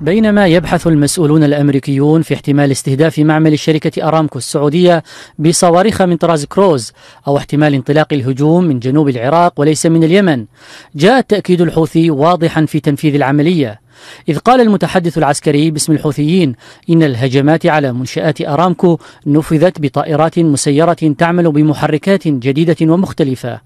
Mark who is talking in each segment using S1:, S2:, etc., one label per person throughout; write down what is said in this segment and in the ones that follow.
S1: بينما يبحث المسؤولون الأمريكيون في احتمال استهداف معمل الشركة أرامكو السعودية بصواريخ من طراز كروز أو احتمال انطلاق الهجوم من جنوب العراق وليس من اليمن جاء التأكيد الحوثي واضحا في تنفيذ العملية إذ قال المتحدث العسكري باسم الحوثيين إن الهجمات على منشآت أرامكو نفذت بطائرات مسيرة تعمل بمحركات جديدة ومختلفة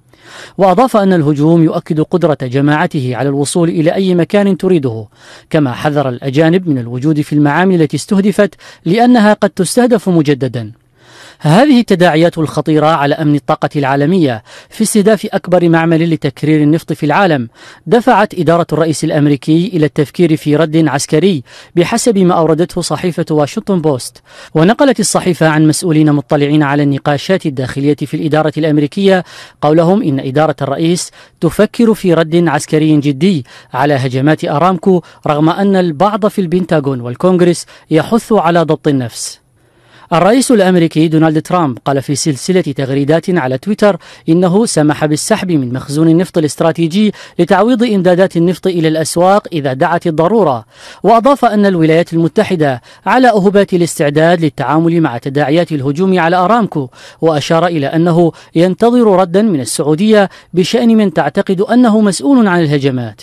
S1: وأضاف أن الهجوم يؤكد قدرة جماعته على الوصول إلى أي مكان تريده كما حذر الأجانب من الوجود في المعامل التي استهدفت لأنها قد تستهدف مجددا هذه التداعيات الخطيرة على أمن الطاقة العالمية في استهداف أكبر معمل لتكرير النفط في العالم دفعت إدارة الرئيس الأمريكي إلى التفكير في رد عسكري بحسب ما أوردته صحيفة واشنطن بوست ونقلت الصحيفة عن مسؤولين مطلعين على النقاشات الداخلية في الإدارة الأمريكية قولهم إن إدارة الرئيس تفكر في رد عسكري جدي على هجمات أرامكو رغم أن البعض في البنتاغون والكونغرس يحث على ضبط النفس الرئيس الأمريكي دونالد ترامب قال في سلسلة تغريدات على تويتر إنه سمح بالسحب من مخزون النفط الاستراتيجي لتعويض إمدادات النفط إلى الأسواق إذا دعت الضرورة وأضاف أن الولايات المتحدة على أهبات الاستعداد للتعامل مع تداعيات الهجوم على أرامكو وأشار إلى أنه ينتظر ردا من السعودية بشأن من تعتقد أنه مسؤول عن الهجمات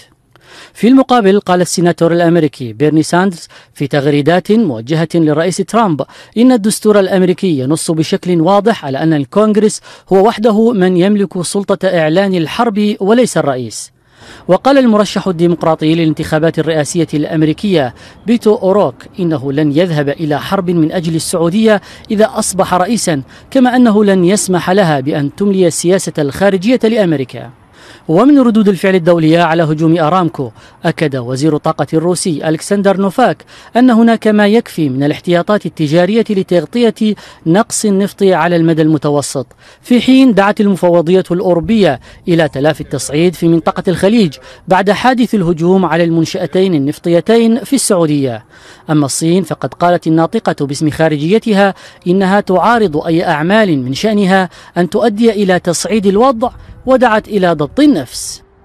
S1: في المقابل قال السيناتور الأمريكي بيرني ساندرز في تغريدات موجهة للرئيس ترامب إن الدستور الأمريكي ينص بشكل واضح على أن الكونغرس هو وحده من يملك سلطة إعلان الحرب وليس الرئيس وقال المرشح الديمقراطي للانتخابات الرئاسية الأمريكية بيتو أوروك إنه لن يذهب إلى حرب من أجل السعودية إذا أصبح رئيسا كما أنه لن يسمح لها بأن تملي السياسة الخارجية لأمريكا ومن ردود الفعل الدولية على هجوم أرامكو أكد وزير الطاقة الروسي ألكسندر نوفاك أن هناك ما يكفي من الاحتياطات التجارية لتغطية نقص النفط على المدى المتوسط في حين دعت المفوضية الأوروبية إلى تلافي التصعيد في منطقة الخليج بعد حادث الهجوم على المنشأتين النفطيتين في السعودية أما الصين فقد قالت الناطقة باسم خارجيتها إنها تعارض أي أعمال من شأنها أن تؤدي إلى تصعيد الوضع ودعت إلى ضبط ضد النفس